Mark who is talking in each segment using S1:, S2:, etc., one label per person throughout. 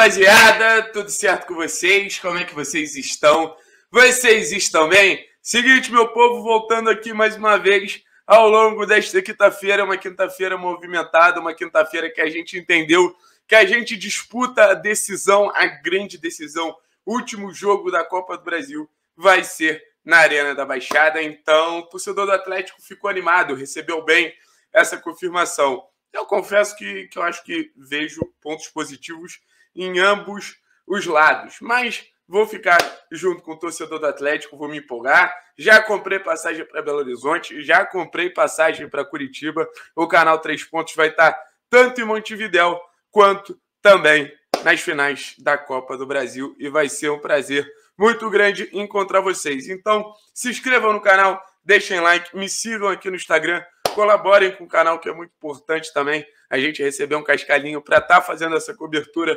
S1: rapaziada, tudo certo com vocês? Como é que vocês estão? Vocês estão bem? Seguinte, meu povo, voltando aqui mais uma vez ao longo desta quinta-feira, uma quinta-feira movimentada, uma quinta-feira que a gente entendeu que a gente disputa a decisão, a grande decisão, último jogo da Copa do Brasil vai ser na Arena da Baixada. Então, o torcedor do Atlético ficou animado, recebeu bem essa confirmação. Eu confesso que, que eu acho que vejo pontos positivos em ambos os lados, mas vou ficar junto com o torcedor do Atlético, vou me empolgar. Já comprei passagem para Belo Horizonte, já comprei passagem para Curitiba. O canal Três Pontos vai estar tanto em Montevidéu quanto também nas finais da Copa do Brasil e vai ser um prazer muito grande encontrar vocês. Então, se inscrevam no canal, deixem like, me sigam aqui no Instagram colaborem com o canal, que é muito importante também a gente receber um cascalhinho para estar tá fazendo essa cobertura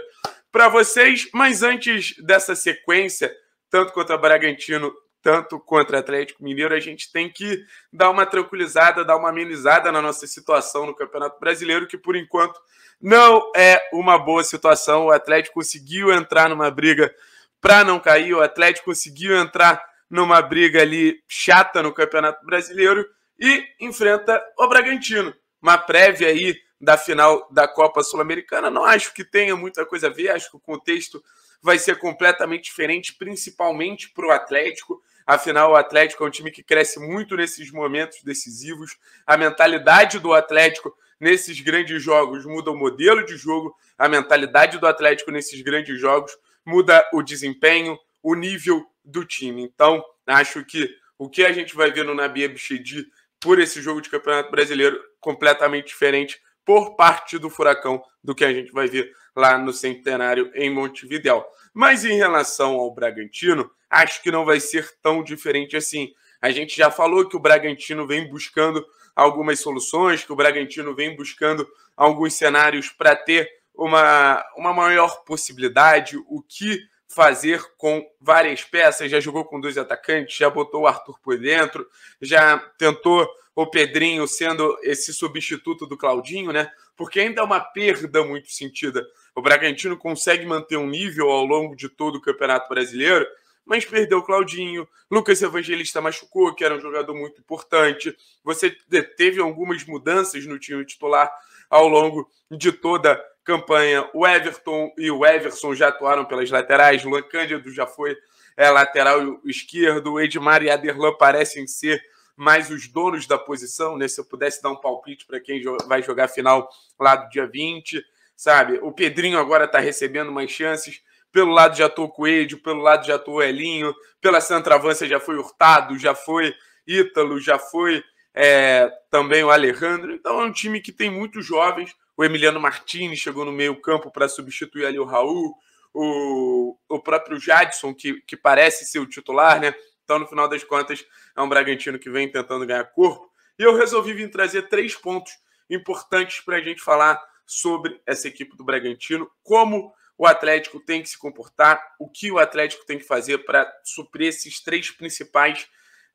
S1: para vocês. Mas antes dessa sequência, tanto contra Bragantino, tanto contra Atlético Mineiro, a gente tem que dar uma tranquilizada, dar uma amenizada na nossa situação no Campeonato Brasileiro, que por enquanto não é uma boa situação. O Atlético conseguiu entrar numa briga para não cair, o Atlético conseguiu entrar numa briga ali chata no Campeonato Brasileiro e enfrenta o Bragantino. Uma prévia aí da final da Copa Sul-Americana. Não acho que tenha muita coisa a ver, acho que o contexto vai ser completamente diferente, principalmente para o Atlético. Afinal, o Atlético é um time que cresce muito nesses momentos decisivos. A mentalidade do Atlético nesses grandes jogos muda o modelo de jogo, a mentalidade do Atlético nesses grandes jogos muda o desempenho, o nível do time. Então, acho que o que a gente vai ver no Nabi Abichedi por esse jogo de Campeonato Brasileiro completamente diferente por parte do Furacão do que a gente vai ver lá no Centenário em Montevidéu. Mas em relação ao Bragantino, acho que não vai ser tão diferente assim. A gente já falou que o Bragantino vem buscando algumas soluções, que o Bragantino vem buscando alguns cenários para ter uma, uma maior possibilidade, o que fazer com várias peças. Já jogou com dois atacantes, já botou o Arthur por dentro, já tentou o Pedrinho sendo esse substituto do Claudinho, né? Porque ainda é uma perda muito sentida. O Bragantino consegue manter um nível ao longo de todo o Campeonato Brasileiro, mas perdeu o Claudinho. Lucas Evangelista machucou, que era um jogador muito importante. Você teve algumas mudanças no time titular ao longo de toda a campanha. O Everton e o Everson já atuaram pelas laterais, Luan Cândido já foi é, lateral esquerdo, Edmar e Aderlan parecem ser mais os donos da posição, né? Se eu pudesse dar um palpite para quem vai jogar final lá do dia 20, sabe? O Pedrinho agora está recebendo mais chances. Pelo lado já estou o Coelho, pelo lado já estou o Elinho, pela centroavança já foi Hurtado, já foi Ítalo, já foi é, também o Alejandro. Então é um time que tem muitos jovens. O Emiliano Martins chegou no meio-campo para substituir ali o Raul, o, o próprio Jadson, que, que parece ser o titular, né? Então, no final das contas, é um Bragantino que vem tentando ganhar corpo. E eu resolvi vir trazer três pontos importantes para a gente falar sobre essa equipe do Bragantino, como o Atlético tem que se comportar, o que o Atlético tem que fazer para suprir esses três principais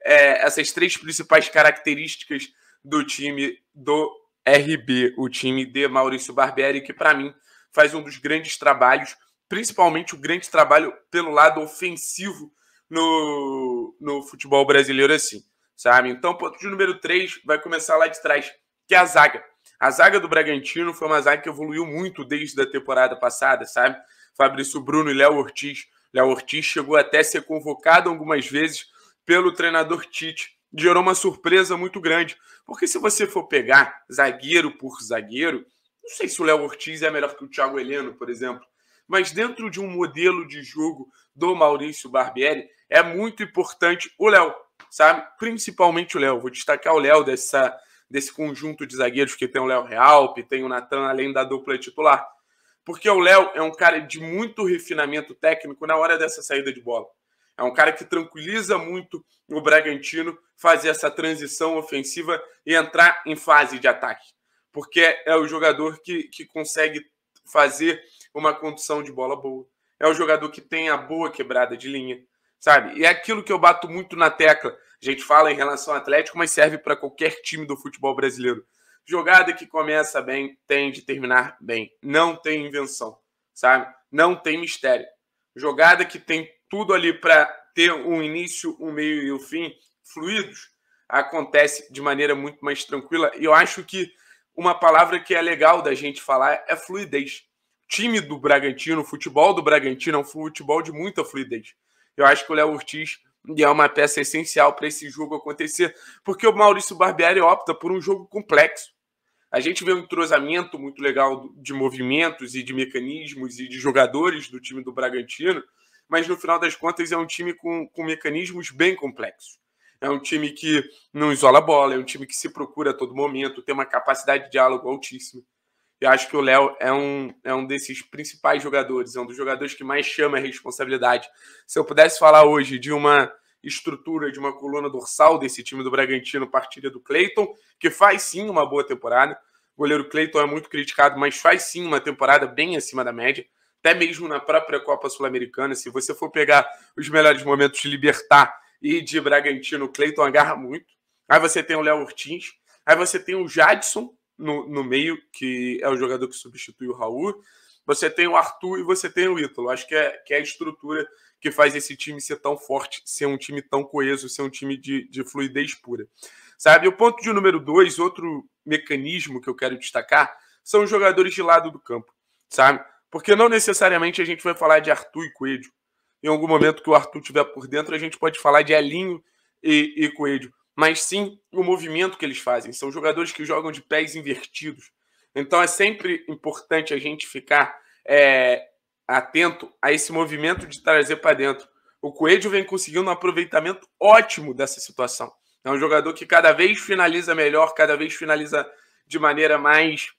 S1: é, essas três principais características do time do RB, o time de Maurício Barbieri, que para mim faz um dos grandes trabalhos, principalmente o grande trabalho pelo lado ofensivo no, no futebol brasileiro, assim, sabe? Então, ponto de número 3 vai começar lá de trás, que é a zaga. A zaga do Bragantino foi uma zaga que evoluiu muito desde a temporada passada, sabe? Fabrício Bruno e Léo Ortiz. Léo Ortiz chegou até a ser convocado algumas vezes pelo treinador Tite gerou uma surpresa muito grande. Porque se você for pegar zagueiro por zagueiro, não sei se o Léo Ortiz é melhor que o Thiago Heleno, por exemplo, mas dentro de um modelo de jogo do Maurício Barbieri, é muito importante o Léo, sabe? Principalmente o Léo. Vou destacar o Léo dessa, desse conjunto de zagueiros que tem o Léo Realpe, tem o Natan, além da dupla titular. Porque o Léo é um cara de muito refinamento técnico na hora dessa saída de bola. É um cara que tranquiliza muito o Bragantino fazer essa transição ofensiva e entrar em fase de ataque. Porque é o jogador que, que consegue fazer uma condução de bola boa. É o jogador que tem a boa quebrada de linha, sabe? E é aquilo que eu bato muito na tecla. A gente fala em relação ao Atlético, mas serve para qualquer time do futebol brasileiro. Jogada que começa bem tem de terminar bem. Não tem invenção, sabe? Não tem mistério. Jogada que tem tudo ali para ter um início, um meio e o um fim fluidos, acontece de maneira muito mais tranquila. E eu acho que uma palavra que é legal da gente falar é fluidez. O time do Bragantino, o futebol do Bragantino é um futebol de muita fluidez. Eu acho que o Léo Ortiz é uma peça essencial para esse jogo acontecer, porque o Maurício Barbieri opta por um jogo complexo. A gente vê um entrosamento muito legal de movimentos e de mecanismos e de jogadores do time do Bragantino, mas no final das contas é um time com, com mecanismos bem complexos. É um time que não isola a bola, é um time que se procura a todo momento, tem uma capacidade de diálogo altíssima. Eu acho que o Léo é um, é um desses principais jogadores, é um dos jogadores que mais chama a responsabilidade. Se eu pudesse falar hoje de uma estrutura, de uma coluna dorsal desse time do Bragantino, partilha do Cleiton, que faz sim uma boa temporada. O goleiro Cleiton é muito criticado, mas faz sim uma temporada bem acima da média até mesmo na própria Copa Sul-Americana. Se você for pegar os melhores momentos de Libertar e de Bragantino, o Cleiton agarra muito. Aí você tem o Léo Ortiz. Aí você tem o Jadson no, no meio, que é o jogador que substitui o Raul. Você tem o Arthur e você tem o Ítalo. Acho que é, que é a estrutura que faz esse time ser tão forte, ser um time tão coeso, ser um time de, de fluidez pura. Sabe? O ponto de número dois, outro mecanismo que eu quero destacar, são os jogadores de lado do campo. Sabe? Porque não necessariamente a gente vai falar de Arthur e Coelho. Em algum momento que o Arthur tiver por dentro, a gente pode falar de Alinho e, e Coelho. Mas sim o movimento que eles fazem. São jogadores que jogam de pés invertidos. Então é sempre importante a gente ficar é, atento a esse movimento de trazer para dentro. O Coelho vem conseguindo um aproveitamento ótimo dessa situação. É um jogador que cada vez finaliza melhor, cada vez finaliza de maneira mais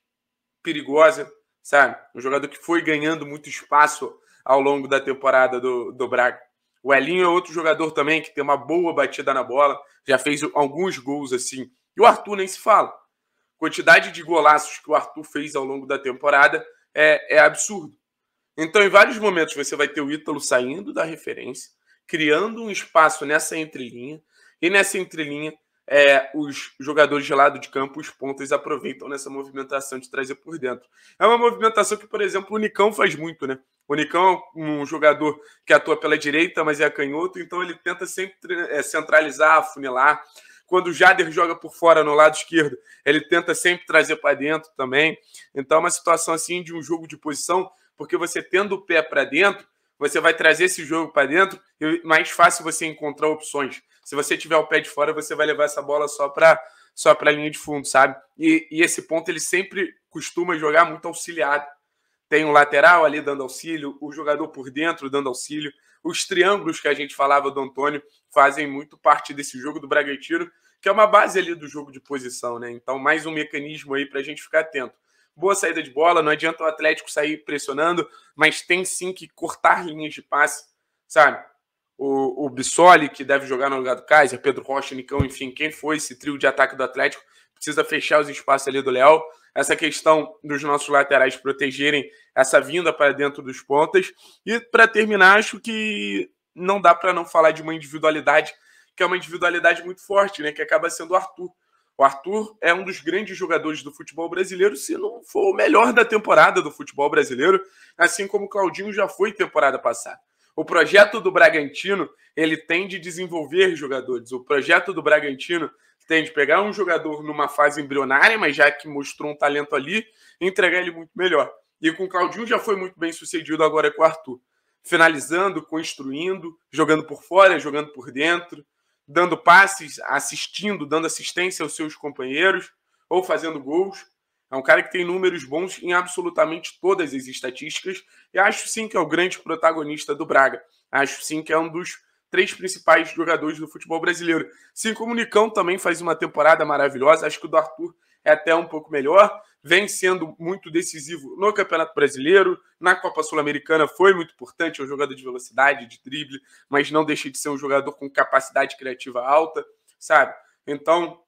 S1: perigosa sabe? Um jogador que foi ganhando muito espaço ao longo da temporada do, do Braga. O Elinho é outro jogador também que tem uma boa batida na bola, já fez alguns gols assim. E o Arthur nem se fala. quantidade de golaços que o Arthur fez ao longo da temporada é, é absurdo. Então, em vários momentos, você vai ter o Ítalo saindo da referência, criando um espaço nessa entrelinha, e nessa entrelinha é, os jogadores de lado de campo, os pontas, aproveitam nessa movimentação de trazer por dentro. É uma movimentação que, por exemplo, o Nicão faz muito, né? O Nicão é um jogador que atua pela direita, mas é canhoto, então ele tenta sempre é, centralizar, afunilar. Quando o Jader joga por fora no lado esquerdo, ele tenta sempre trazer para dentro também. Então é uma situação assim de um jogo de posição, porque você tendo o pé para dentro, você vai trazer esse jogo para dentro e mais fácil você encontrar opções. Se você tiver o pé de fora, você vai levar essa bola só para só para a linha de fundo, sabe? E, e, esse ponto ele sempre costuma jogar muito auxiliado. Tem o um lateral ali dando auxílio, o jogador por dentro dando auxílio. Os triângulos que a gente falava do Antônio fazem muito parte desse jogo do Bragantino, que é uma base ali do jogo de posição, né? Então, mais um mecanismo aí para a gente ficar atento. Boa saída de bola, não adianta o Atlético sair pressionando, mas tem sim que cortar linhas de passe, sabe? o, o Bissoli, que deve jogar no lugar do Kaiser, Pedro Rocha, Nicão, enfim, quem foi esse trio de ataque do Atlético, precisa fechar os espaços ali do Léo. Essa questão dos nossos laterais protegerem essa vinda para dentro dos pontas. E para terminar, acho que não dá para não falar de uma individualidade, que é uma individualidade muito forte, né? Que acaba sendo o Arthur. O Arthur é um dos grandes jogadores do futebol brasileiro, se não for o melhor da temporada do futebol brasileiro, assim como o Claudinho já foi temporada passada. O projeto do Bragantino, ele tem de desenvolver jogadores. O projeto do Bragantino tem de pegar um jogador numa fase embrionária, mas já que mostrou um talento ali, entregar ele muito melhor. E com o Claudinho já foi muito bem sucedido, agora é com o Arthur. Finalizando, construindo, jogando por fora, jogando por dentro, dando passes, assistindo, dando assistência aos seus companheiros ou fazendo gols. É um cara que tem números bons em absolutamente todas as estatísticas e acho sim que é o grande protagonista do Braga. Acho sim que é um dos três principais jogadores do futebol brasileiro. Sim, como o Nicão também faz uma temporada maravilhosa, acho que o do Arthur é até um pouco melhor, vem sendo muito decisivo no Campeonato Brasileiro, na Copa Sul-Americana foi muito importante, é um jogador de velocidade, de drible, mas não deixa de ser um jogador com capacidade criativa alta, sabe? Então,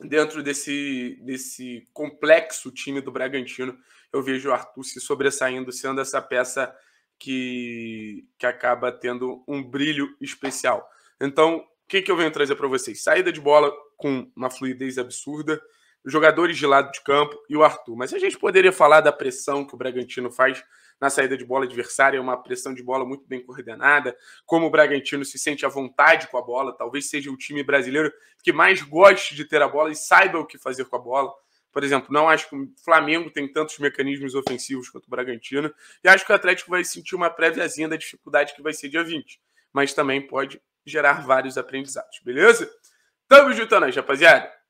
S1: dentro desse, desse complexo time do Bragantino, eu vejo o Arthur se sobressaindo, sendo essa peça que, que acaba tendo um brilho especial. Então, o que, que eu venho trazer para vocês? Saída de bola com uma fluidez absurda, jogadores de lado de campo e o Arthur. Mas a gente poderia falar da pressão que o Bragantino faz na saída de bola adversária, é uma pressão de bola muito bem coordenada, como o Bragantino se sente à vontade com a bola, talvez seja o time brasileiro que mais goste de ter a bola e saiba o que fazer com a bola. Por exemplo, não acho que o Flamengo tem tantos mecanismos ofensivos quanto o Bragantino, e acho que o Atlético vai sentir uma préviazinha da dificuldade que vai ser dia 20, mas também pode gerar vários aprendizados, beleza? Tamo juntando, é rapaziada!